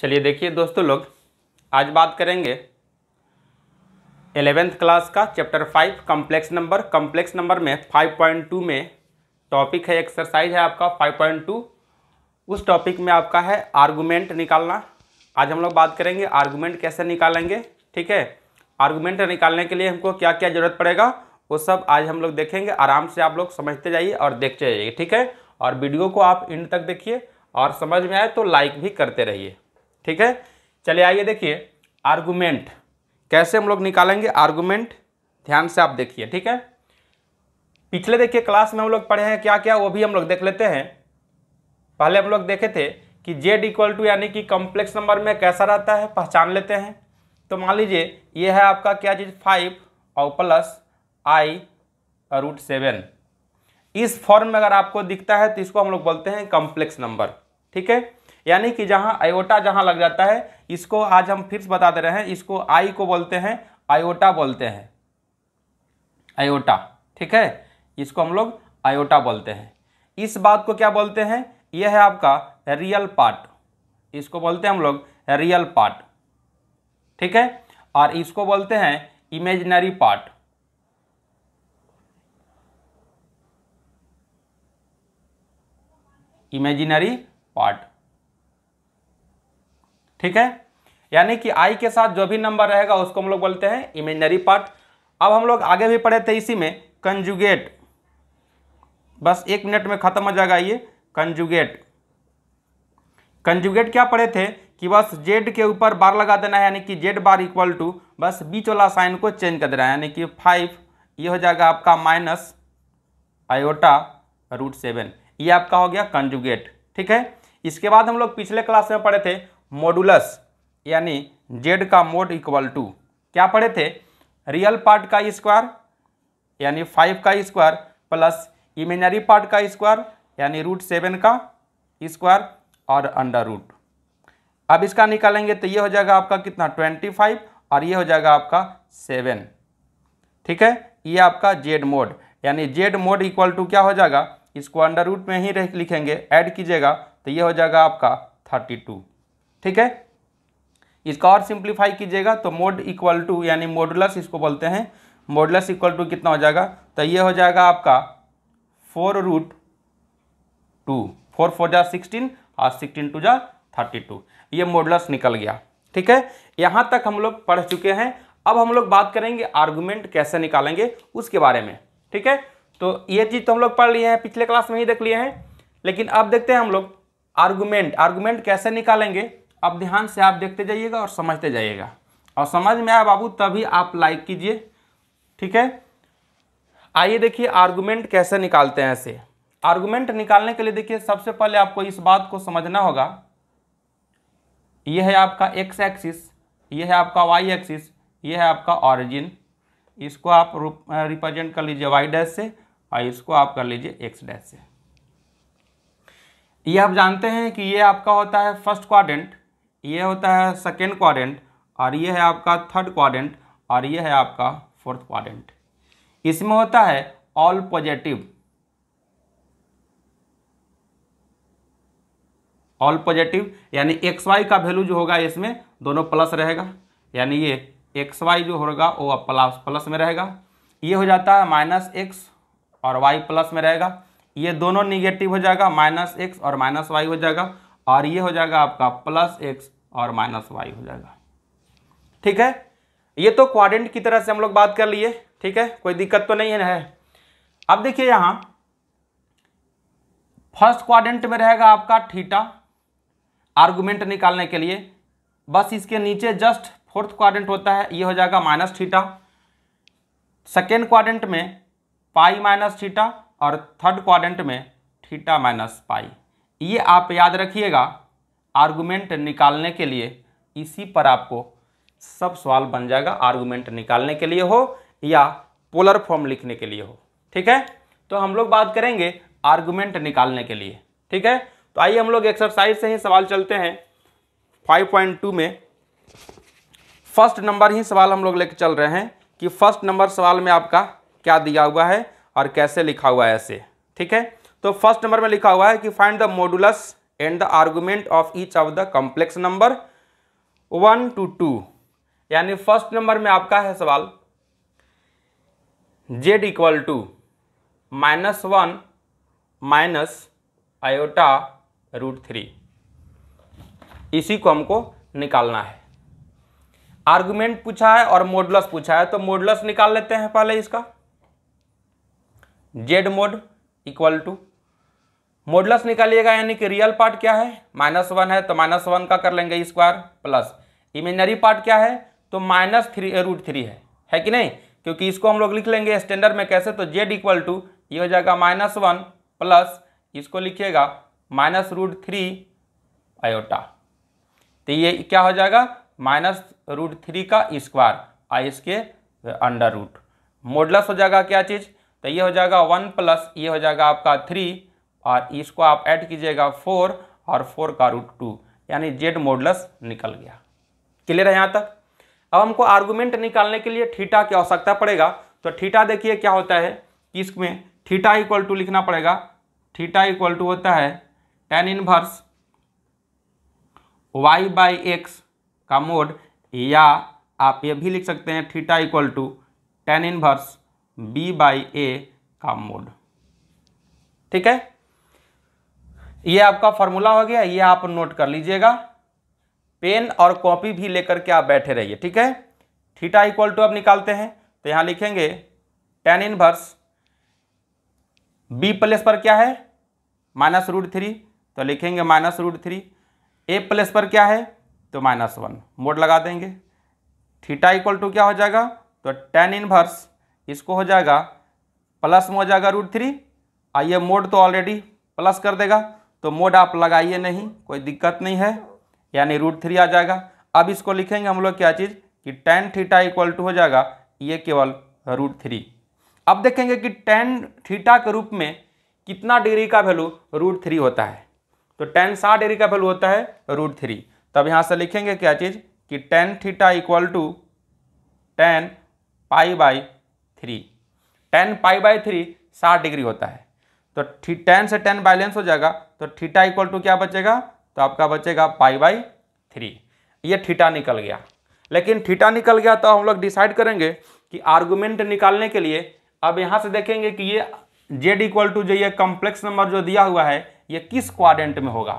चलिए देखिए दोस्तों लोग आज बात करेंगे एलेवेंथ क्लास का chapter five complex number complex number में फाइव पॉइंट टू में टॉपिक है एक्सरसाइज है आपका फाइव पॉइंट टू उस टॉपिक में आपका है आर्गूमेंट निकालना आज हम लोग बात करेंगे आर्गूमेंट कैसे निकालेंगे ठीक है आर्गूमेंट निकालने के लिए हमको क्या क्या ज़रूरत पड़ेगा वो सब आज हम लोग देखेंगे आराम से आप लोग समझते जाइए और देखते जाइए ठीक है और वीडियो को आप इंड तक देखिए और समझ में आए तो लाइक भी करते रहिए ठीक है चलिए आइए देखिए आर्गूमेंट कैसे हम लोग निकालेंगे आर्गूमेंट ध्यान से आप देखिए ठीक है पिछले देखिए क्लास में हम लोग पढ़े हैं क्या क्या वो भी हम लोग देख लेते हैं पहले हम लोग देखे थे कि जेड इक्वल टू यानी कि कॉम्प्लेक्स नंबर में कैसा रहता है पहचान लेते हैं तो मान लीजिए ये है आपका क्या चीज़ फाइव और प्लस आई रूट सेवन इस फॉर्म में अगर आपको दिखता है तो इसको हम लोग बोलते हैं कॉम्प्लेक्स नंबर ठीक है यानी कि जहाँ आयोटा जहाँ लग जाता है इसको आज हम फिर बता दे रहे हैं इसको आई को बोलते हैं आयोटा बोलते हैं आयोटा ठीक है इसको हम लोग आयोटा बोलते हैं इस बात को क्या बोलते हैं यह है आपका रियल पार्ट इसको बोलते हैं हम लोग रियल पार्ट ठीक है और इसको बोलते हैं इमेजनरी पार्ट इमेजिनरी पार्ट ठीक है यानी कि आई के साथ जो भी नंबर रहेगा उसको हम लोग बोलते हैं इमेजनरी पार्ट अब हम लोग आगे भी पढ़े थे इसी में कंजुगेट बस एक मिनट में खत्म हो जाएगा ये कंजुगेट कंजुगेट क्या पढ़े थे कि बस जेड के ऊपर बार लगा देना है यानी कि जेड बार इक्वल टू बस बीच वाला साइन को चेंज कर देना है यानी कि फाइव ये हो जाएगा आपका माइनस आयोटा रूट सेवन ये आपका हो गया कंजुगेट ठीक है इसके बाद हम लोग पिछले क्लास में पढ़े थे मॉडुलस यानी जेड का मोड इक्वल टू क्या पढ़े थे रियल पार्ट का स्क्वायर यानी फाइव का स्क्वायर प्लस इमेजनरी पार्ट का स्क्वायर यानी रूट सेवन का स्क्वायर और अंडर रूट अब इसका निकालेंगे तो ये हो जाएगा आपका कितना ट्वेंटी फाइव और ये हो जाएगा आपका सेवन ठीक है ये आपका जेड मोड यानी जेड मोड इक्वल टू क्या हो जाएगा इसको अंडर रूट में ही लिखेंगे ऐड कीजिएगा तो ये हो जाएगा आपका थर्टी टू ठीक है इसका और सिंप्लीफाई कीजिएगा तो मोड इक्वल टू यानी मोडुलस इसको बोलते हैं मोडुलस इक्वल टू कितना हो जाएगा तो ये हो जाएगा आपका four root two four four जा सिक्सटीन और सिक्सटीन टू जा थर्टी टू ये मोडुलस निकल गया ठीक है यहाँ तक हम लोग पढ़ चुके हैं अब हम लोग बात करेंगे आर्गूमेंट कैसे निकालेंगे उसके बारे में ठीक है तो ये चीज़ तो हम लोग पढ़ लिए हैं पिछले क्लास में ही देख लिए हैं लेकिन अब देखते हैं हम लोग आर्गूमेंट आर्गूमेंट कैसे निकालेंगे अब ध्यान से आप देखते जाइएगा और समझते जाइएगा और समझ में आया बाबू तभी आप लाइक कीजिए ठीक है आइए देखिए आर्गुमेंट कैसे निकालते हैं ऐसे आर्गुमेंट निकालने के लिए देखिए सबसे पहले आपको इस बात को समझना होगा यह है आपका एक्स एक्सिस यह है आपका वाई एक्सिस यह है आपका ऑरिजिन इसको आप रिप्रेजेंट कर लीजिए वाई डैश से और इसको आप कर लीजिए एक्स डैश से ये आप जानते हैं कि ये आपका होता है फर्स्ट क्वाड्रेंट ये होता है सेकेंड क्वारेंट और ये है आपका थर्ड क्वारेंट और ये है आपका फोर्थ क्वारेंट इसमें होता है ऑल पॉजिटिव ऑल पॉजिटिव यानी एक्स वाई का वैल्यू जो होगा इसमें दोनों प्लस रहेगा यानी ये एक्स वाई जो होगा वो प्लस प्लस में रहेगा ये हो जाता है माइनस एक्स और वाई प्लस में रहेगा ये दोनों निगेटिव हो जाएगा माइनस एक्स और माइनस वाई हो जाएगा और ये हो जाएगा आपका प्लस एक्स और माइनस वाई हो जाएगा ठीक है ये तो क्वाड्रेंट की तरह से हम लोग बात कर लिए ठीक है कोई दिक्कत तो नहीं है अब देखिए यहां फर्स्ट क्वाड्रेंट में रहेगा आपका थीटा आर्गूमेंट निकालने के लिए बस इसके नीचे जस्ट फोर्थ क्वाड्रेंट होता है ये हो जाएगा माइनस थीटा सेकेंड क्वाड्रेंट में पाई माइनस थीटा और थर्ड क्वाड्रेंट में थीटा माइनस पाई ये आप याद रखिएगा आर्गुमेंट निकालने के लिए इसी पर आपको सब सवाल बन जाएगा आर्गुमेंट निकालने के लिए हो या पोलर फॉर्म लिखने के लिए हो ठीक है तो हम लोग बात करेंगे आर्गुमेंट निकालने के लिए ठीक है तो आइए हम लोग एक्सरसाइज से ही सवाल चलते हैं 5.2 में फर्स्ट नंबर ही सवाल हम लोग लेकर चल रहे हैं कि फर्स्ट नंबर सवाल में आपका क्या दिया हुआ है और कैसे लिखा हुआ है ऐसे ठीक है तो फर्स्ट नंबर में लिखा हुआ है कि find the modulus and the argument of each of the complex number one two two यानी फर्स्ट नंबर में आपका है सवाल Z equal to minus one minus iota root three इसी को हमको निकालना है आर्गुमेंट पूछा है और मोडुलस पूछा है तो मोडुलस निकाल लेते हैं पहले इसका Z mod equal to modulus निकालिएगा यानी कि रियल पार्ट क्या है माइनस वन है तो माइनस वन का कर लेंगे स्क्वायर प्लस इमेजनरी पार्ट क्या है तो माइनस थ्री रूट थ्री है है कि नहीं क्योंकि इसको हम लोग लिख लेंगे स्टैंडर्ड में कैसे तो जेड इक्वल टू ये हो जाएगा माइनस वन प्लस इसको लिखिएगा माइनस रूट थ्री आयोटा तो ये क्या हो जाएगा माइनस रूट थ्री का स्क्वायर आई इसके अंडर रूट मोडलस हो जाएगा क्या चीज़ तो ये हो जाएगा वन प्लस ये हो जाएगा आपका थ्री और इसको आप ऐड कीजिएगा फोर और फोर का रूट टू यानी जेड मोडलस निकल गया क्लियर है यहाँ तक अब हमको आर्गूमेंट निकालने के लिए ठीटा की आवश्यकता पड़ेगा तो ठीटा देखिए क्या होता है इसमें ठीटा इक्वल टू लिखना पड़ेगा ठीटा इक्वल टू होता है tan inverse Y by X का मोड या आप ये भी लिख सकते हैं theta equal to tan inverse B by A का मोड ठीक है ये आपका फॉर्मूला हो गया ये आप नोट कर लीजिएगा पेन और कॉपी भी लेकर के आप बैठे रहिए ठीक है थीटा इक्वल टू अब निकालते हैं तो यहाँ लिखेंगे टेन इनवर्स बी प्लस पर क्या है माइनस रूट थ्री तो लिखेंगे minus root three a plus पर क्या है तो माइनस वन मोड लगा देंगे थीटा इक्वल टू क्या हो जाएगा तो टेन इनवर्स इसको हो जाएगा प्लस में हो जाएगा रूट थ्री आइए मोड तो ऑलरेडी प्लस कर देगा तो मोड आप लगाइए नहीं कोई दिक्कत नहीं है यानी रूट थ्री आ जाएगा अब इसको लिखेंगे हम लोग क्या चीज़ कि टेन थीटा इक्वल टू हो जाएगा ये केवल रूट थ्री अब देखेंगे कि टेन थीटा के रूप में कितना डिग्री का वैल्यू रूट थ्री होता है तो टेन साठ डिग्री का वैल्यू होता है रूट थ्री तब यहाँ से लिखेंगे क्या चीज़ कि tan theta equal to tan pi by three tan pi by three साठ डिग्री होता है तो टेन से टेन बैलेंस हो जाएगा तो थीटा इक्वल टू क्या बचेगा तो आपका बचेगा पाई बाई थ्री ये थीटा निकल गया लेकिन थीटा निकल गया तो हम लोग डिसाइड करेंगे कि आर्गूमेंट निकालने के लिए अब यहाँ से देखेंगे कि ये जेड इक्वल टू जो ये कॉम्प्लेक्स नंबर जो दिया हुआ है ये किस क्वाड्रेंट में होगा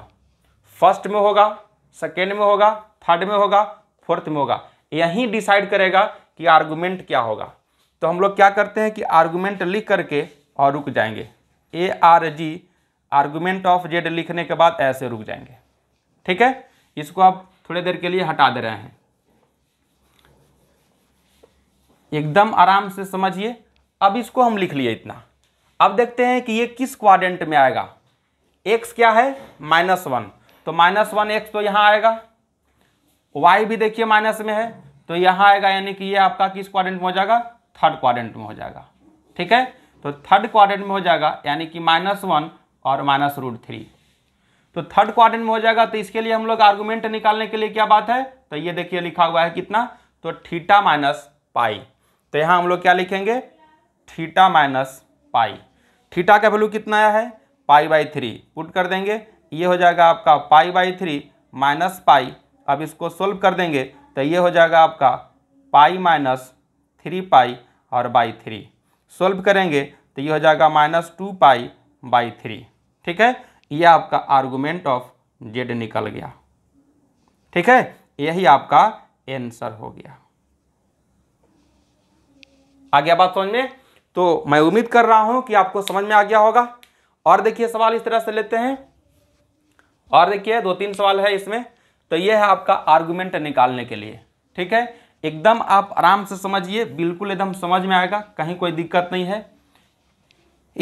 फर्स्ट में होगा सेकेंड में होगा थर्ड में होगा फोर्थ में होगा यही डिसाइड करेगा कि आर्गूमेंट क्या होगा तो हम लोग क्या करते हैं कि आर्गुमेंट लिख करके और रुक जाएंगे A R G argument of Z लिखने के बाद ऐसे रुक जाएंगे ठीक है इसको आप थोड़ी देर के लिए हटा दे रहे हैं एकदम आराम से समझिए अब इसको हम लिख लिए इतना अब देखते हैं कि ये किस क्वाड्रेंट में आएगा एक्स क्या है माइनस वन तो माइनस वन एक्स तो यहां आएगा वाई भी देखिए माइनस में है तो यहां आएगा यानी कि ये आपका किस क्वाड्रेंट में हो जाएगा थर्ड क्वाड्रेंट में हो जाएगा ठीक है तो थर्ड क्वाड्रेंट में हो जाएगा यानी कि माइनस वन और माइनस रूट थ्री तो थर्ड क्वाड्रेंट में हो जाएगा तो इसके लिए हम लोग आर्गूमेंट निकालने के लिए क्या बात है तो ये देखिए लिखा हुआ है कितना तो थीटा माइनस पाई तो यहाँ हम लोग क्या लिखेंगे थीटा माइनस पाई थीटा का वैल्यू कितना आया है पाई बाई थ्री पुट कर देंगे ये हो जाएगा आपका pi by three minus pi अब इसको सोल्व कर देंगे तो ये हो जाएगा आपका पाई माइनस थ्री पाई और बाई थ्री सॉल्व करेंगे तो ये हो जाएगा minus two pi by three ठीक है ये आपका आर्गूमेंट ऑफ जेड निकल गया ठीक है यही आपका एंसर हो गया आ गया बात समझ में तो मैं उम्मीद कर रहा हूं कि आपको समझ में आ गया होगा और देखिए सवाल इस तरह से लेते हैं और देखिए दो तीन सवाल है इसमें तो ये है आपका आर्गुमेंट निकालने के लिए ठीक है एकदम आप आराम से समझिए बिल्कुल एकदम समझ में आएगा कहीं कोई दिक्कत नहीं है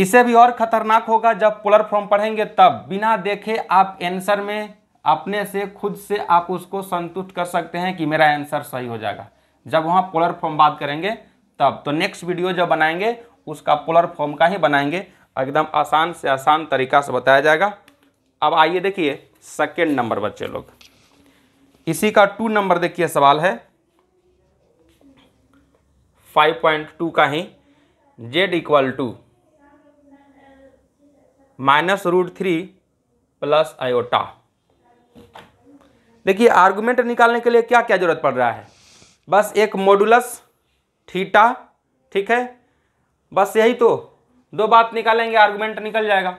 इसे भी और खतरनाक होगा जब पोलर फॉर्म पढ़ेंगे तब बिना देखे आप एंसर में अपने से खुद से आप उसको संतुष्ट कर सकते हैं कि मेरा आंसर सही हो जाएगा जब वहाँ पोलर फॉर्म बात करेंगे तब तो नेक्स्ट वीडियो जब बनाएंगे उसका पोलर फॉर्म का ही बनाएंगे एकदम आसान से आसान तरीका से बताया जाएगा अब आइए देखिए सेकेंड नंबर बच्चे लोग इसी का टू नंबर देखिए सवाल है फाइव पॉइंट टू का ही Z equal to minus root three plus iota देखिए आर्गुमेंट निकालने के लिए क्या क्या जरूरत पड़ रहा है बस एक मोडुलस थीटा ठीक है बस यही तो दो बात निकालेंगे आर्गुमेंट निकल जाएगा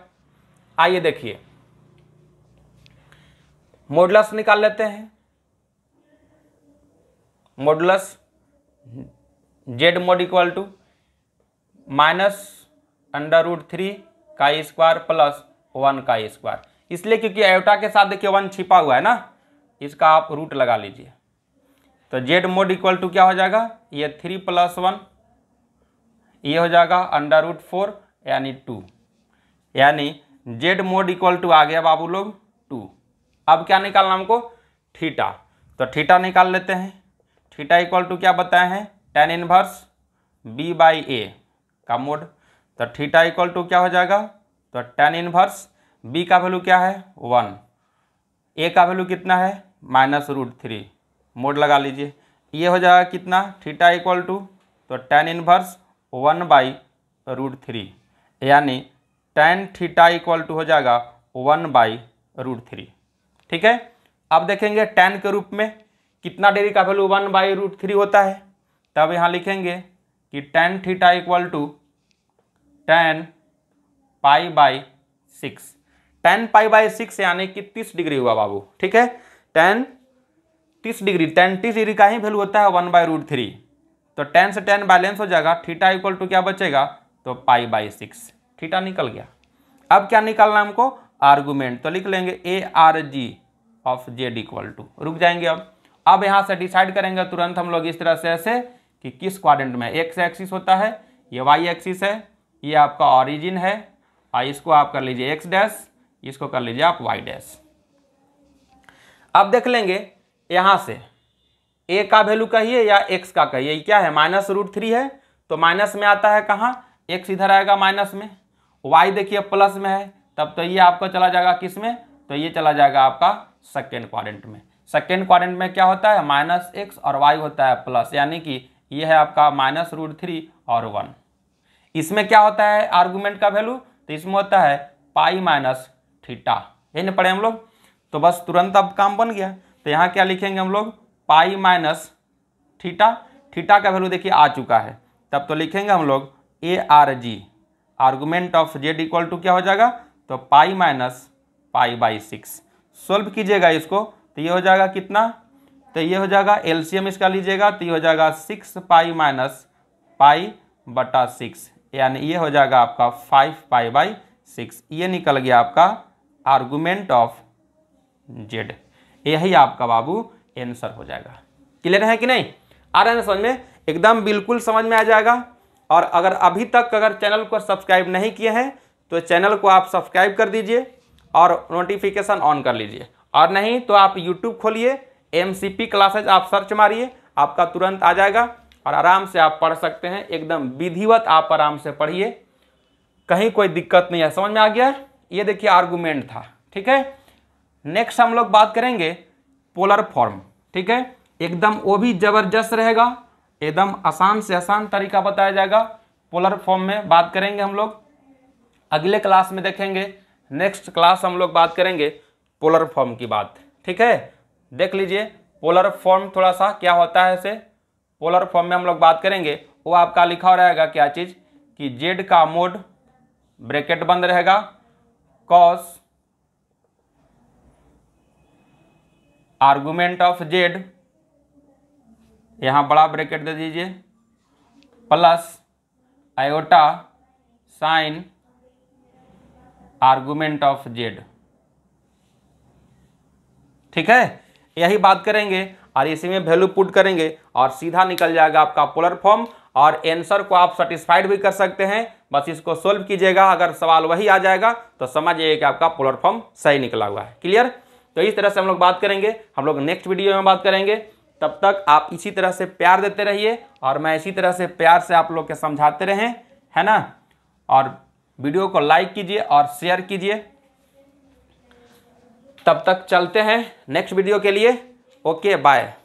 आइए देखिए मोडुलस निकाल लेते हैं modulus Z mod equal to minus under root three का स्क्वायर प्लस वन का स्क्वायर इसलिए क्योंकि एवटा के साथ देखिए वन छिपा हुआ है ना इसका आप रूट लगा लीजिए तो जेड मोड इक्वल टू क्या हो जाएगा ये थ्री प्लस वन ये हो जाएगा अंडर रूट फोर यानी टू यानी जेड मोड इक्वल टू आ गया बाबू लोग टू अब क्या निकालना हमको थीटा तो थीटा निकाल लेते हैं थीटा इक्वल टू क्या बताए हैं tan inverse B by A का मोड तो थीटा इक्वल टू क्या हो जाएगा तो टेन इनवर्स बी का वैल्यू क्या है वन ए का वैल्यू कितना है माइनस रूट थ्री मोड लगा लीजिए ये हो जाएगा कितना थीटा इक्वल टू तो tan inverse one by root three यानी टेन थीटा इक्वल टू हो जाएगा वन बाई रूट थ्री ठीक है अब देखेंगे टेन के रूप में कितना डिग्री का value one by root three होता है तब यहाँ लिखेंगे कि tan theta equal to tan pi by six tan pi by six यानी कि तीस डिग्री हुआ बाबू ठीक है टेन तीस डिग्री टेन तीस डिग्री का ही वैल्यू होता है वन बाई रूट थ्री तो टेन से टेन बैलेंस हो जाएगा थीटा इक्वल टू क्या बचेगा तो पाई बाई सिक्स थीटा निकल गया अब क्या निकालना है हमको आर्गूमेंट तो लिख लेंगे A R G of Z equal to रुक जाएंगे अब अब यहाँ से डिसाइड करेंगे तुरंत हम लोग इस तरह से ऐसे कि किस क्वाड्रेंट में एक्स एक्सिस होता है ये वाई एक्सिस है ये आपका ऑरिजिन है और इसको आप कर लीजिए एक्स डैश इसको कर लीजिए आप वाई डैश अब देख लेंगे यहाँ से ए का वैल्यू कहिए या एक्स का कहिए क्या है माइनस रूट थ्री है तो माइनस में आता है कहाँ एक्स इधर आएगा माइनस में वाई देखिए प्लस में है तब तो ये आपका चला जाएगा किस में तो ये चला जाएगा आपका सेकेंड क्वारेंट में सेकेंड क्वारेंट में क्या होता है माइनस एक्स और वाई होता है प्लस यानी कि ये है आपका माइनस रूट थ्री और वन इसमें क्या होता है आर्गुमेंट का वैल्यू तो इसमें होता है पाई माइनस थीटा यही ना पढ़े हम लोग तो बस तुरंत अब काम बन गया तो यहाँ क्या लिखेंगे हम लोग पाई माइनस थीटा थीटा का वैल्यू देखिए आ चुका है तब तो लिखेंगे हम लोग A R G argument of Z equal to क्या हो जाएगा तो pi minus pi by six solve कीजिएगा इसको तो ये हो जाएगा कितना तो ये हो जाएगा एलसीएम इसका लीजिएगा तो ये हो जाएगा सिक्स पाई माइनस पाई बटा सिक्स यानी ये हो जाएगा आपका फाइव पाई बाई सिक्स ये निकल गया आपका आर्गूमेंट ऑफ जेड यही आपका बाबू आंसर हो जाएगा क्लियर है कि नहीं आ रहा है समझ में एकदम बिल्कुल समझ में आ जाएगा और अगर अभी तक अगर चैनल को सब्सक्राइब नहीं किए हैं तो चैनल को आप सब्सक्राइब कर दीजिए और नोटिफिकेशन ऑन कर लीजिए और नहीं तो आप यूट्यूब खोलिए एम क्लासेज आप सर्च मारिए आपका तुरंत आ जाएगा और आराम से आप पढ़ सकते हैं एकदम विधिवत आप आराम से पढ़िए कहीं कोई दिक्कत नहीं है समझ में आ गया ये देखिए आर्गूमेंट था ठीक है नेक्स्ट हम लोग बात करेंगे पोलर फॉर्म ठीक है एकदम वो भी जबरदस्त रहेगा एकदम आसान से आसान तरीका बताया जाएगा पोलर फॉर्म में बात करेंगे हम लोग अगले क्लास में देखेंगे नेक्स्ट क्लास हम लोग बात करेंगे पोलर फॉर्म की बात ठीक है देख लीजिए पोलर फॉर्म थोड़ा सा क्या होता है इसे पोलर फॉर्म में हम लोग बात करेंगे वो आपका लिखा हो रहेगा क्या चीज़ कि जेड का मोड ब्रैकेट बंद रहेगा कॉस आर्गुमेंट ऑफ जेड यहां बड़ा ब्रैकेट दे दीजिए plus iota sine argument of Z ठीक है यही बात करेंगे और इसी में वैल्यू पुट करेंगे और सीधा निकल जाएगा आपका पोलर फॉर्म और एंसर को आप सेटिस्फाइड भी कर सकते हैं बस इसको सोल्व कीजिएगा अगर सवाल वही आ जाएगा तो समझिए कि आपका पोलर फॉर्म सही निकला हुआ है क्लियर तो इस तरह से हम लोग बात करेंगे हम लोग नेक्स्ट वीडियो में बात करेंगे तब तक आप इसी तरह से प्यार देते रहिए और मैं इसी तरह से प्यार से आप लोग के समझाते रहें है ना और वीडियो को लाइक कीजिए और शेयर कीजिए तब तक चलते हैं नेक्स्ट वीडियो के लिए ओके बाय